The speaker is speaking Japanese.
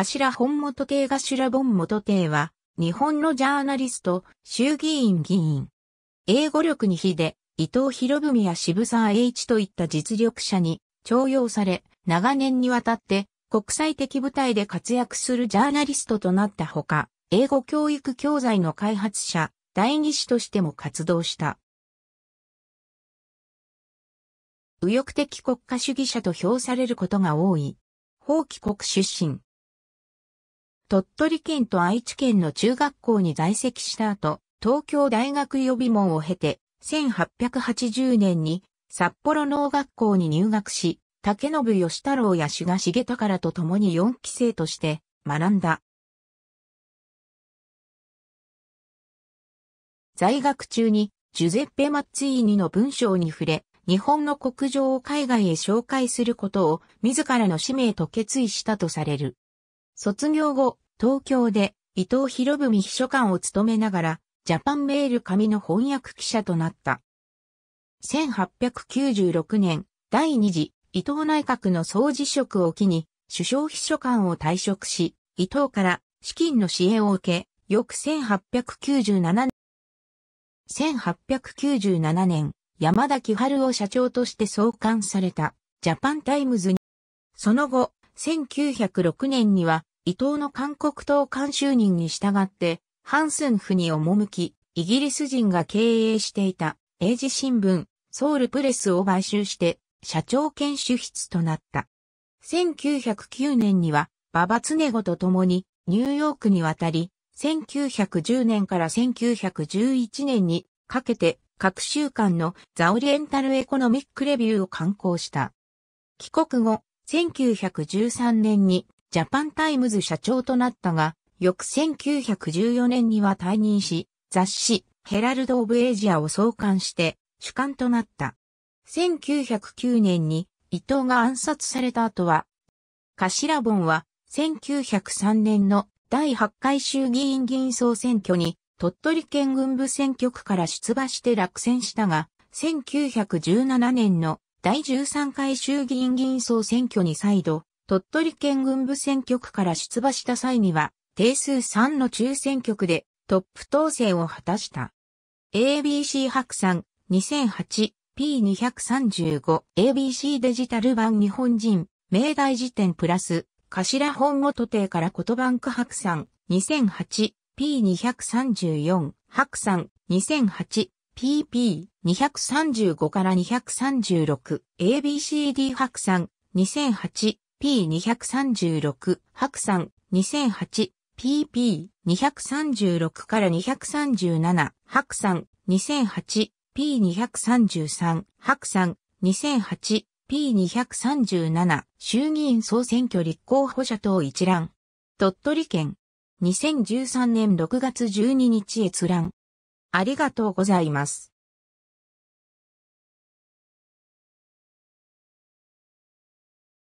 頭本元邸頭本元邸は、日本のジャーナリスト、衆議院議員。英語力に比で、伊藤博文や渋沢栄一といった実力者に重用され、長年にわたって国際的舞台で活躍するジャーナリストとなったほか、英語教育教材の開発者、第二子としても活動した。右翼的国家主義者と評されることが多い。法規国出身。鳥取県と愛知県の中学校に在籍した後、東京大学予備門を経て、1880年に札幌農学校に入学し、竹信義太郎や志賀重宝と共に4期生として学んだ。在学中にジュゼッペ・マッツィーニの文章に触れ、日本の国情を海外へ紹介することを自らの使命と決意したとされる。卒業後、東京で伊藤博文秘書官を務めながら、ジャパンメール紙の翻訳記者となった。1896年、第二次伊藤内閣の総辞職を機に、首相秘書官を退職し、伊藤から資金の支援を受け、翌1897年、1897年、山田木春を社長として創刊されたジャパンタイムズに、その後、1906年には、伊藤の韓国党監修人に従って、ハンスンフに赴き、イギリス人が経営していた、英字新聞、ソウルプレスを買収して、社長兼主筆となった。1909年には、馬場常子と共に、ニューヨークに渡り、1910年から1911年にかけて、各週間のザ・オリエンタル・エコノミック・レビューを刊行した。帰国後、1913年にジャパンタイムズ社長となったが、翌1914年には退任し、雑誌ヘラルド・オブ・エイジアを創刊して主幹となった。1909年に伊藤が暗殺された後は、頭本は1903年の第8回衆議院議員総選挙に鳥取県軍部選挙区から出馬して落選したが、1917年の第13回衆議院議員総選挙に再度、鳥取県軍部選挙区から出馬した際には、定数3の中選挙区でトップ当選を果たした。ABC 白山 2008P235 ABC デジタル版日本人明大辞典プラス頭本語徒弟から言葉区白山 2008P234 白山2008 PP235 から 236ABCD 白酸 2008P236 白酸 2008PP236 から237白酸 2008P233 白酸 2008P237 衆議院総選挙立候補者等一覧鳥取県2013年6月12日閲覧ありがとうございます。